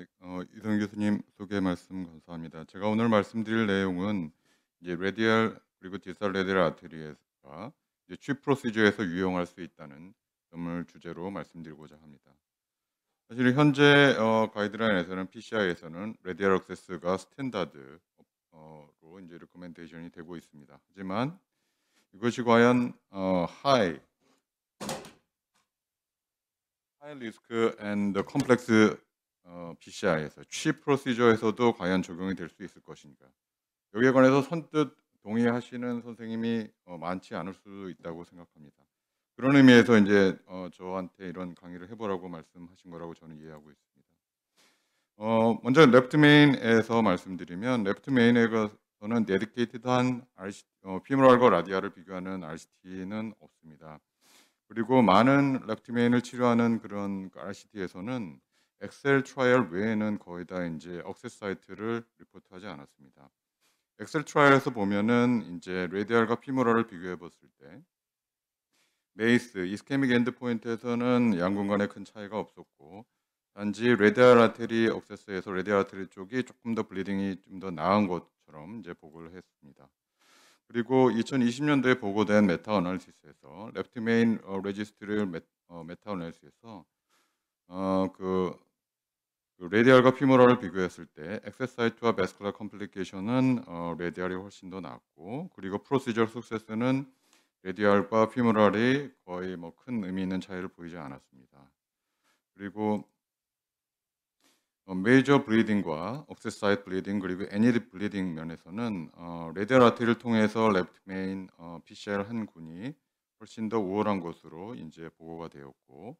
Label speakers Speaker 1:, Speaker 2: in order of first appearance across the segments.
Speaker 1: 네, 어, 이성 교수님 소개 말씀 감사합니다. 제가 오늘 말씀드릴 내용은 이제 레디알 그리고 디지털 레디알 아테리에가 이제 취 프로시저에서 유용할 수 있다는 점을 주제로 말씀드리고자 합니다. 사실 현재 어, 가이드라인에서는 PCI에서는 레디알 액세스가 스탠다드로 어, 이제 레코멘테이션이 되고 있습니다. 하지만 이것이 과연 어, high, high risk a BCI에서 어, 취 프로시저에서도 과연 적용이 될 수 있을 것인가 여기에 관해서 선뜻 동의하시는 선생님이 어, 많지 않을 수도 있다고 생각합니다. 그런 의미에서 이제 어, 저한테 이런 강의를 해보라고 말씀하신 거라고 저는 이해하고 있습니다. 어, 먼저 레프트 메인에서 말씀드리면 레프트 메인에서는 데디케이티드한 어, 피모랄과 라디아를 비교하는 RCT는 없습니다. 그리고 많은 레프트 메인을 치료하는 그런 RCT에서는 엑셀 트라이얼 외에는 거의 다 이제 억세스 사이트를 리포트하지 않았습니다. 엑셀 트라이얼에서 보면은 이제 레디얼과 피모라를 비교해 봤을 때 메이스 이스케믹 엔드포인트에서는 양군 간에 큰 차이가 없었고 단지 레디알 아테리 억세스에서 레디알 아테리 쪽이 조금 더 블리딩이 좀 더 나은 것처럼 이제 보고를 했습니다. 그리고 2020년도에 보고된 메타 어널리시스에서 레프트 메인 어, 레지스트를 메, 어, 메타 어널리시스에서 어, 그그 레디알과 피모랄을 비교했을 때 액세사이트와 베스컬라 컴플리케이션은 어, 레디알이 훨씬 더 낫고 그리고 프로시저 숙세스는 레디알과 피모랄이 거의 뭐 큰 의미 있는 차이를 보이지 않았습니다. 그리고 어, 메이저 블리딩과 억세사이드 블리딩 그리고 애니드 블리딩 면에서는 어, 레디알 아티를 통해서 레프트 메인 어, PCL 한 군이 훨씬 더 우월한 것으로 이제 보고가 되었고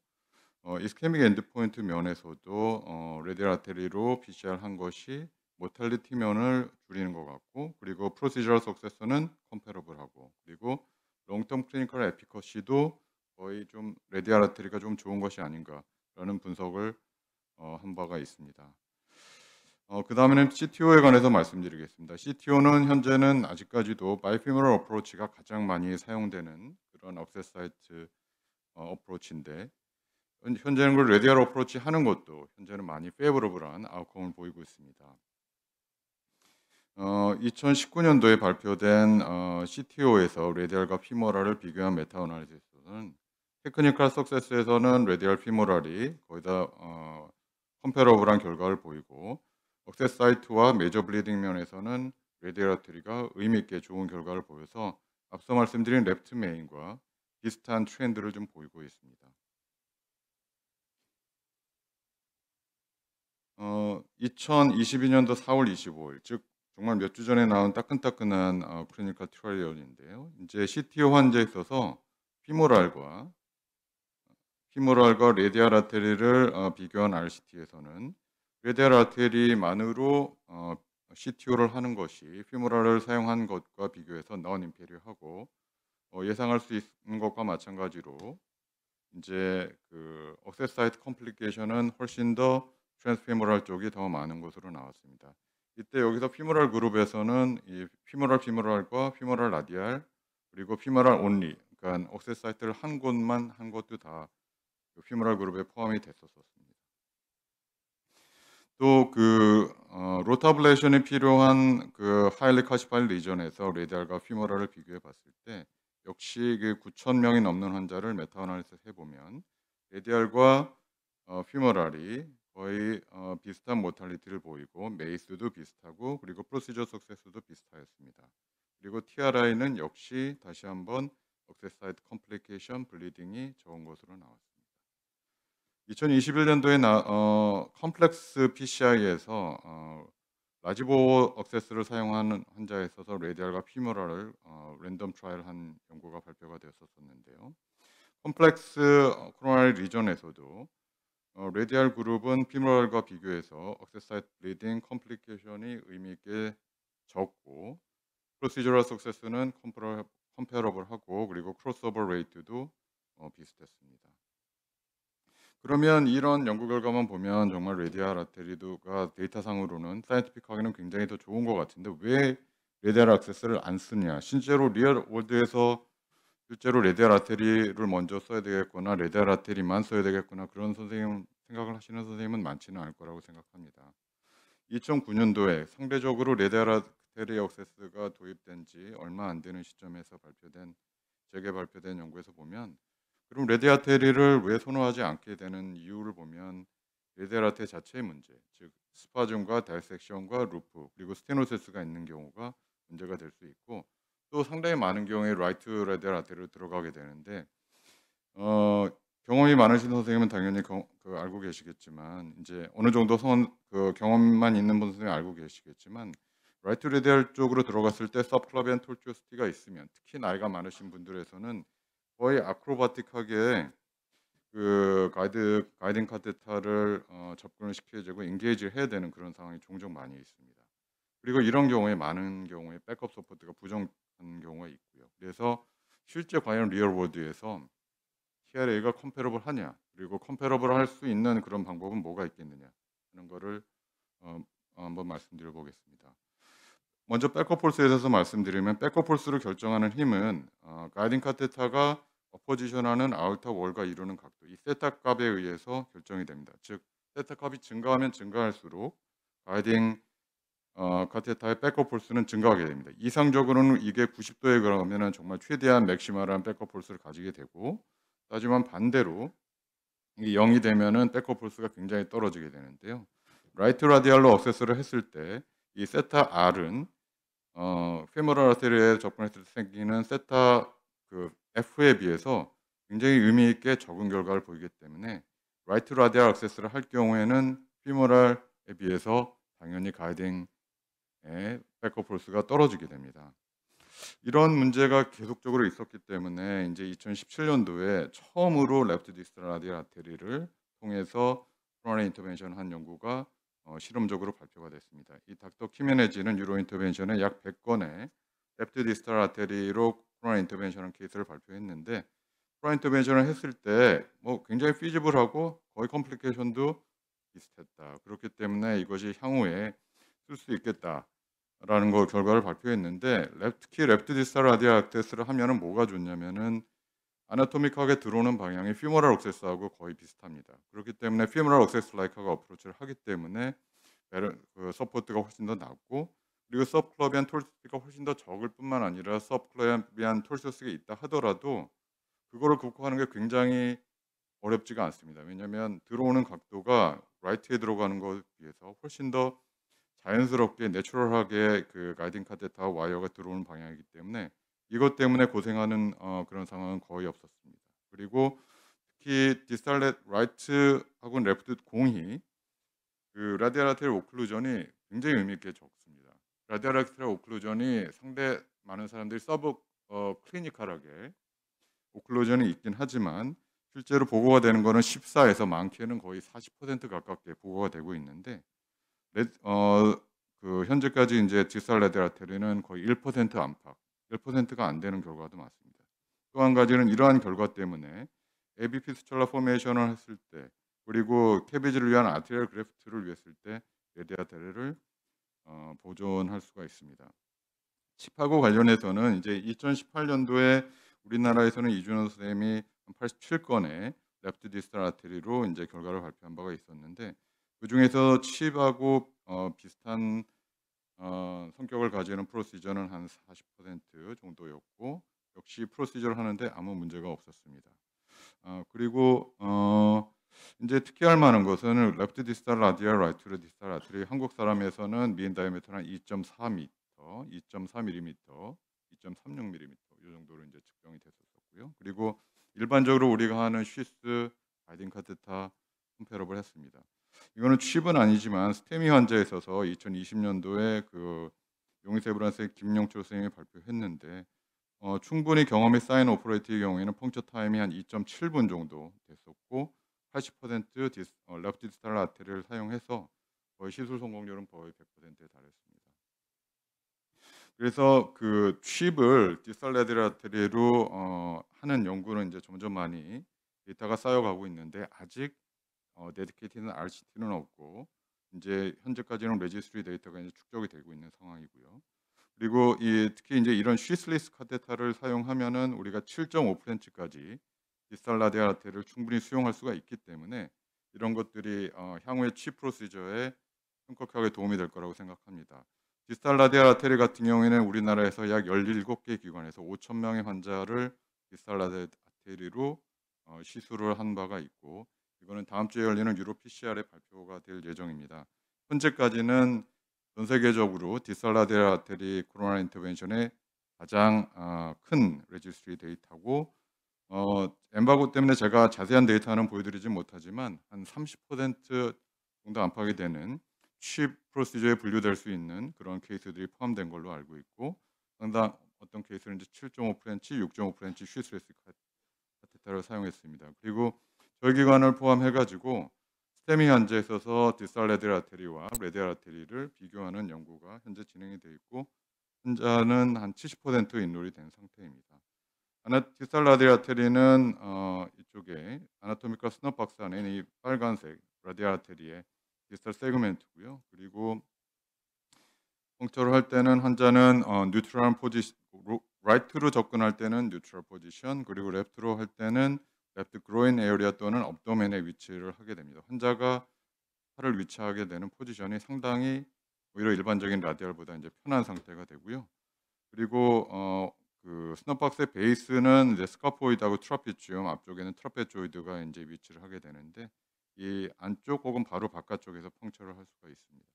Speaker 1: 어, 이스케믹 엔드포인트 면에서도 어, 레디얼 아테리로 PCR 한 것이 모탈리티 면을 줄이는 것 같고 그리고 프로시저럴 석세스는 컴패러블하고 그리고 롱텀 클리니컬 에피커시도 거의 좀레디아라테리가좀 좋은 것이 아닌가라는 분석을 어, 한 바가 있습니다. 어, 그 다음에는 CTO에 관해서 말씀드리겠습니다. CTO는 현재는 아직까지도 바이피머럴 어프로치가 가장 많이 사용되는 그런 업셋 사이트 어, 어프로치인데 현재는 그 레디얼 어프로치 하는 것도 현재는 많이 페이버러블한 아웃컴을 보이고 있습니다. 어, 2019년도에 발표된 어, CTO에서 레디얼과 피모랄을 비교한 메타어나리시스는 테크니컬 석세스에서는 레디얼 피모랄이 거의 다 어, 컴페러블한 결과를 보이고 억세스 사이트와 메저 블리딩 면에서는 레디얼 아트리가 의미있게 좋은 결과를 보여서 앞서 말씀드린 랩트 메인과 비슷한 트렌드를 좀 보이고 있습니다. 2022년도 4월 25일, 즉 정말 몇 주 전에 나온 따끈따끈한 어, 클리니컬 트라이얼인데요. 이제 CTO 환자에 있어서 피모랄과 피모랄과 레디알 아테리를 어, 비교한 RCT에서는 레디알 아테리만으로 어, CTO를 하는 것이 피모랄을 사용한 것과 비교해서 넌 임페리하고 어, 예상할 수 있는 것과 마찬가지로 이제 그 억세사이트 컴플리케이션은 훨씬 더 트랜스피모럴 쪽이 더 많은 것으로 나왔습니다. 이때 여기서 피모럴 그룹에서는 이 피모럴 피모럴과 피모럴 라디알 그리고 피모럴 온리 그러니까 억세 사이트를 한 곳만 한 것도 다 그 피모럴 그룹에 포함이 됐었습니다. 또그 어, 로타블레이션이 필요한 그 하일리 카시파일 리전에서 레디알과 피모럴을 비교해 봤을 때 역시 그 9천 명이 넘는 환자를 메타아나리스 해보면 레디알과 어, 피모럴이 거의 어, 비슷한 모탈리티를 보이고 메이스도 비슷하고 그리고 프로시저 석세스도 비슷하였습니다. 그리고 TRI는 역시 다시 한번 억세사이드 컴플리케이션 블리딩이 적은 것으로 나왔습니다. 2021년도에 나, 어, 컴플렉스 PCI에서 어, 라지보 억세스를 사용하는 환자에 있어서 레디알과 피모라를 어, 랜덤 트라이얼한 연구가 발표가 되었었는데요. 컴플렉스 코로나리 리전에서도 어, 레디알 그룹은 피머럴과 비교해서 억세사이트 블리딩 컴플리케이션이 의미 있게 적고 프로시저럴 석세스는 컴페러블하고 그리고 크로스오버 레이트도 어, 비슷했습니다. 그러면 이런 연구 결과만 보면 정말 레디알 아테리드가 데이터상으로는 사이언티픽하기는 굉장히 더 좋은 것 같은데 왜 레디알 액세스를안 쓰냐 실제로 리얼 월드에서 실제로 레디알 아테리를 먼저 써야 되겠거나 레디알 아테리만 써야 되겠거나 그런 선생님 생각을 하시는 선생님은 많지는 않을 거라고 생각합니다. 2009년도에 상대적으로 레디알 아테리 억세스가 도입된 지 얼마 안 되는 시점에서 발표된 재개 발표된 연구에서 보면 그럼 레디알 아테리를 왜 선호하지 않게 되는 이유를 보면 레디알 아테 자체의 문제, 즉 스파즘과 다이섹션과 루프 그리고 스테노세스가 있는 경우가 문제가 될 수 있고 또 상당히 많은 경우에 라이트 레드라테리로 들어가게 되는데 어, 경험이 많으신 선생님은 당연히 경, 그 알고 계시겠지만 이제 어느 정도 선 그 경험만 있는 분 선생님 알고 계시겠지만 라이트 레드 쪽으로 들어갔을 때 서클럽엔 톨치스티가 있으면 특히 나이가 많으신 분들에서는 거의 아크로바틱하게 그 가이드 가이딩 카테타를 어, 접근을 시켜야 되고 인게이지를 해야 되는 그런 상황이 종종 많이 있습니다. 그리고 이런 경우에 많은 경우에 백업 소프트가 부정한 경우가 있고요. 그래서 실제 과연 리얼월드에서 TRA가 컴패러블 하냐 그리고 컴패러블 할수 있는 그런 방법은 뭐가 있겠느냐 하는 거를 어, 어, 한번 말씀드려 보겠습니다. 먼저 백업 폴스에 대해서 말씀드리면 백업 폴스를 결정하는 힘은 어, 가이딩 카테타가 어포지션하는 아우터 월과 이루는 각도 이세탁 값에 의해서 결정이 됩니다. 즉세탁 값이 증가하면 증가할수록 가이딩 어, 카테타의 백업 폴스는 증가하게 됩니다. 이상적으로는 이게 90도에 그러면 정말 최대한 맥시마라 백업 폴스를 가지게 되고 하지만 반대로 이게 0이 되면 백업 폴스가 굉장히 떨어지게 되는데요. 라이트 라디알로 억세스를 했을 때 이 세타 R은 어, 페머럴 아테리에 접근했을 때 생기는 세타 그 F에 비해서 굉장히 의미 있게 적은 결과를 보이기 때문에 라이트 라디알 억세스를 할 경우에는 피머럴에 비해서 당연히 가이딩 예, 백업 볼수가 떨어지게 됩니다. 이런 문제가 계속적으로 있었기 때문에 이제 2017년도에 처음으로 레프트 디스트라디아 아테리를 통해서 코로나 인터벤션 한 연구가 어, 실험적으로 발표가 됐습니다. 이 닥터 키메네지는 유로 인터벤션의약 100건의 레프트 디스트라 아테리로 코로나 인터벤션 케이스를 발표했는데 코로나 인터벤션을 했을 때 뭐 굉장히 피지블하고 거의 컴플리케이션도 비슷했다. 그렇기 때문에 이것이 향후에 쓸수 있겠다라는 걸 결과를 발표했는데 특히 랩트 디스타라디아 악테스를 하면은 뭐가 좋냐면은 아나토믹하게 들어오는 방향이 퓨머럴 억세스하고 거의 비슷합니다. 그렇기 때문에 퓨머럴 억세스 라이카가 어프로치를 하기 때문에 그 서포트가 훨씬 더 낮고 그리고 서클럽이한 톨스가 훨씬 더 적을 뿐만 아니라 서클럽이한 톨스가 있다 하더라도 그거를 극복하는 게 굉장히 어렵지가 않습니다. 왜냐하면 들어오는 각도가 라이트에 들어가는 것에 비해서 훨씬 더 자연스럽게 내추럴하게 그 라이딩 카테타와이어가 들어오는 방향이기 때문에 이것 때문에 고생하는 어, 그런 상황은 거의 없었습니다. 그리고 특히 디스탈렛 라이트하고는 레프트 공이 그라디아라테라 오클루전이 굉장히 의미 있게 적습니다. 라디아라테라 오클루전이 상대 많은 사람들이 서브 어, 클리니컬하게 오클루전이 있긴 하지만 실제로 보고가 되는 거는 14에서 많게는 거의 40% 가깝게 보고가 되고 있는데 네, 어그 현재까지 이제 디살레드라테르는 거의 1% 안팎, 1%가 안 되는 결과도 많습니다. 또 한 가지는 이러한 결과 때문에 ABP 스철라 포메이션을 했을 때 그리고 캐비지를 위한 아티리얼 그래프트를 위했을 때 레데아테르를 어, 보존할 수가 있습니다. 칩하고 관련해서는 이제 2018년도에 우리나라에서는 이준호 선생님이 87건의 랩트 디스탈 아테리로 이제 결과를 발표한 바가 있었는데 그 중에서 칩하고 어, 비슷한 어, 성격을 가지는 프로시저는 한 40% 정도였고 역시 프로시저를 하는데 아무 문제가 없었습니다. 어, 그리고 어, 이제 특이할 만한 것은 레프트 디스탈 라디아, 라이트 디스탈 라트리 한국 사람에서는 미인 다이아메터는 2.4m, 2.4mm, 2.36mm 이 정도로 이제 측정이 됐었고요. 그리고 일반적으로 우리가 하는 쉬스, 바이딩 카트타 홈페러블 했습니다. 이거는 취입은 아니지만 스테미 환자에 있어서 2020년도에 그 용인세브란스의 김용철 선생님이 발표했는데 어, 충분히 경험이 쌓인 오퍼레이트의 경우에는 펑처 타임이 한 2.7분 정도 됐었고 80% 디스, 어, 랩 디지털 아테를 사용해서 거의 시술 성공률은 거의 100%에 달했습니다. 그래서 그 취입을 디지털 레드라테리로 어, 하는 연구는 이제 점점 많이 데이터가 쌓여가고 있는데 아직 어, 데디케이티는 RCT는 없고 이제 현재까지는 레지스트리 데이터가 이제 축적이 되고 있는 상황이고요. 그리고 이, 특히 이제 이런 쉬슬리스 카테타를 사용하면은 우리가 7.5프렌치까지 디스탈 라디아 라테를 충분히 수용할 수가 있기 때문에 이런 것들이 어, 향후의 치 프로시저에 심격하게 도움이 될 거라고 생각합니다. 디스탈 라디아 라테리 같은 경우에는 우리나라에서 약 17개 기관에서 5천 명의 환자를 디스탈 라디아 테리로 어, 시술을 한 바가 있고 이거는 다음 주에 열리는 유로 PCR의 발표가 될 예정입니다. 현재까지는 전 세계적으로 디살라데라 테리 코로나 인터벤션의 가장 아, 큰 레지스트리 데이터고 어, 엠바고 때문에 제가 자세한 데이터는 보여드리지 못하지만 한 30% 정도 안팎이 되는 취 프로시저에 분류될 수 있는 그런 케이스들이 포함된 걸로 알고 있고 상당 어떤 케이스는 7.5 6.5 슈스레스 카테타를 사용했습니다. 그리고 절기관을 포함해가지고 스테미 환자에 있어서 디살 레드라테리와레드라테리를 비교하는 연구가 현재 진행이 되어 있고 환자는 한 70% 인롤이 된 상태입니다. 아나 디 레델 아테리는 어, 이쪽에 아나토미컬 스너 박스 안에 이 빨간색 레델 아테리의 디스탈 세그멘트고요. 그리고 통처를 할 때는 환자는 어, 뉴트럴 포지션, 라이트로 접근할 때는 뉴트럴 포지션, 그리고 랩트로 할 때는 left groin area 또는 abdomen에 위치를 하게 됩니다. 환자가 팔을 위치하게 되는 포지션이 상당히 오히려 일반적인 라디알보다 이제 편한 상태가 되고요. 그리고 어, 그스노박스의 베이스는 이제 스카포이드하고 트라피치움 앞쪽에는 트라페조이드가 이제 위치를 하게 되는데 이 안쪽 혹은 바로 바깥쪽에서 펑처를 할 수가 있습니다.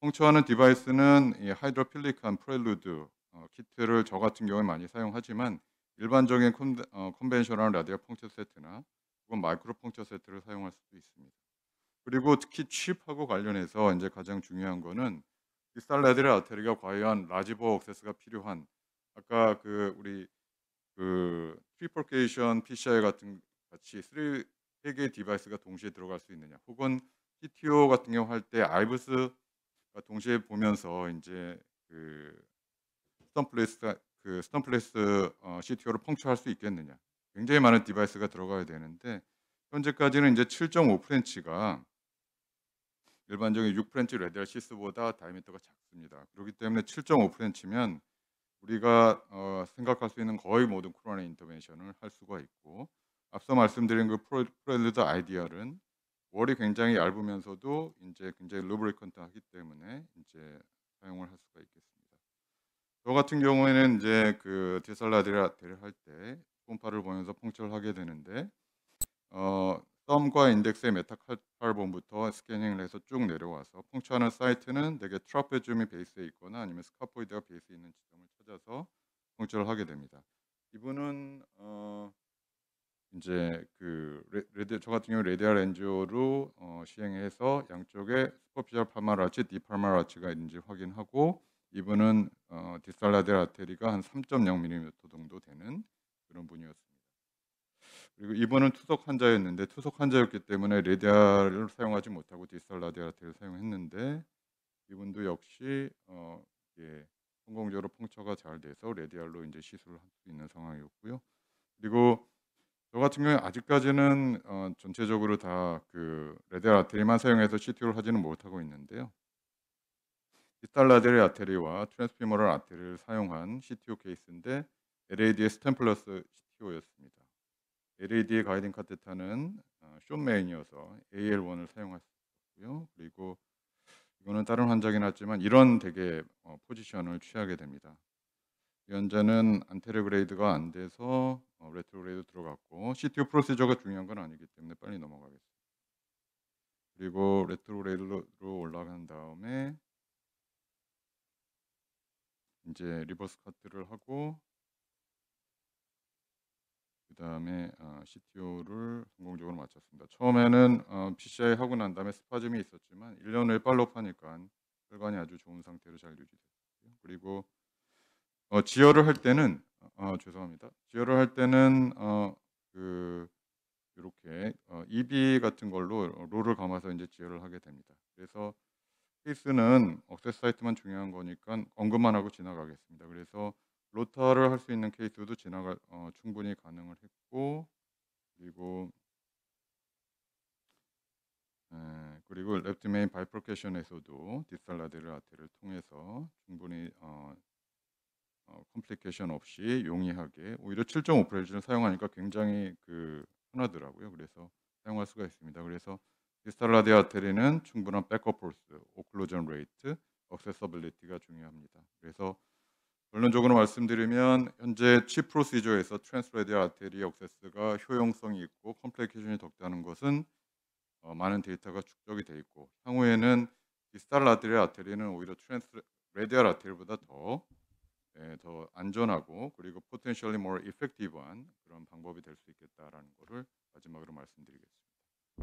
Speaker 1: 펑처하는 디바이스는 이 하이드로필릭한 프렐루드 어, 키트를 저 같은 경우에 많이 사용하지만 일반적인 컨, 어, 컨벤셔널 라디오 펑처 세트나 혹은 마이크로 펑처 세트를 사용할 수도 있습니다. 그리고 특히 칩하고 관련해서 이제 가장 중요한 거는 디지털 라디오 아테리가 과연 라지버 억세스가 필요한 아까 그 우리 그 트리플케이션 PCI 같은 같이 3개의 디바이스가 동시에 들어갈 수 있느냐 혹은 CTO 같은 경우 할 때 아이브스 동시에 보면서 이제 그 스톰플레이스 그 스톰플레스 어, CTO를 펑쳐할 수 있겠느냐. 굉장히 많은 디바이스가 들어가야 되는데 현재까지는 이제 7.5 프렌치가 일반적인 6 프렌치 레디알 시스보다 다이미터가 작습니다. 그렇기 때문에 7.5 프렌치면 우리가 어, 생각할 수 있는 거의 모든 코로나 인터벤션을 할 수가 있고 앞서 말씀드린 그 프렐리드 아이디얼은 월이 굉장히 얇으면서도 이제 굉장히 루브리컨트하기 때문에 이제 사용을 할 수가 있겠습니다. 저 같은 경우에는 이제 그 디살라디라테를 할때 폼파를 보면서 펑철를 하게 되는데 어, 썸과 인덱스의 메타칼팔본부터 스캐닝을 해서 쭉 내려와서 펑차하는 사이트는 되게 트라페줌이 베이스에 있거나 아니면 스카포이드가 베이스에 있는 지점을 찾아서 펑처를 하게 됩니다. 이분은 어, 이제 그 레드 저 같은 경우 레디알 엔지오로 어, 시행해서 양쪽에 스포피셜 파마라치, 디팔마라치가 있는지 확인하고 이분은 어, 디살라델 아테리가 한 3.0mm 정도 되는 그런 분이었습니다. 그리고 이분은 투석 환자였는데 투석 환자였기 때문에 레디아를 사용하지 못하고 디살라델 아테리를 사용했는데 이분도 역시 어, 예, 성공적으로 펑처가 잘 돼서 레디알로 이제 시술을 할 수 있는 상황이었고요. 그리고 저 같은 경우에 아직까지는 어, 전체적으로 다그 레디알 아테리만 사용해서 c t 를 하지는 못하고 있는데요. 디탈라델의 아테리와 트랜스피머럴 아테리를 사용한 CTO 케이스인데 LAD의 스탠플러스 CTO였습니다. LAD의 가이딩 카테타는 어, 쇼메인이어서 AL1을 사용할 수 있고요. 그리고 이거는 다른 환자긴 하지만 이런 되게 어, 포지션을 취하게 됩니다. 연자는 안테르그레이드가 안 돼서 어, 레트로그레이드 들어갔고 CTO 프로세저가 중요한 건 아니기 때문에 빨리 넘어가겠습니다. 그리고 레트로레이드로 올라간 다음에 이제 리버스 카트를 하고 그다음에 어 CTO를 성공적으로 마쳤습니다. 처음에는 어 PCI 하고 난 다음에 스파즘이 있었지만 1 년을 팔로우니깐 혈관이 아주 좋은 상태로 잘 유지됐고요. 그리고 어 지혈을 할 때는 어, 아 죄송합니다. 지혈을 할 때는 어그 요렇게 어 EB 같은 걸로 롤을 감아서 인제 지혈을 하게 됩니다. 그래서 케이스는 액세스 사이트만 중요한 거니까 언급만 하고 지나가겠습니다. 그래서 로타를 할 수 있는 케이스도 지나가 어, 충분히 가능을 했고 그리고 에, 네, 그리고 랩트 메인 바이프로케이션에서도 디살라데르 아테를 통해서 충분히 어, 어, 컴플리케이션 없이 용이하게 오히려 7.5 프레즈를 사용하니까 굉장히 그 편하더라고요. 그래서 사용할 수가 있습니다. 그래서 디스탈라디아 아 테리는 충분한 백업 폴스, 오클루전 레이트, 억세서블리티가 중요합니다. 그래서 결론적으로 말씀드리면 현재 칩 프로시저에서 트랜스레디아 아테리 억세스가 효용성이 있고 컴플리케이션이 적다는 것은 어, 많은 데이터가 축적이 돼 있고 향후에는 디스탈라디아 아테리는 오히려 트랜스레디아 아테리보다 더 예, 더 안전하고 그리고 포텐셜리 more effective한 그런 방법이 될 수 있겠다라는 것을 마지막으로 말씀드리겠습니다.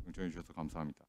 Speaker 1: 경청해 주셔서 감사합니다.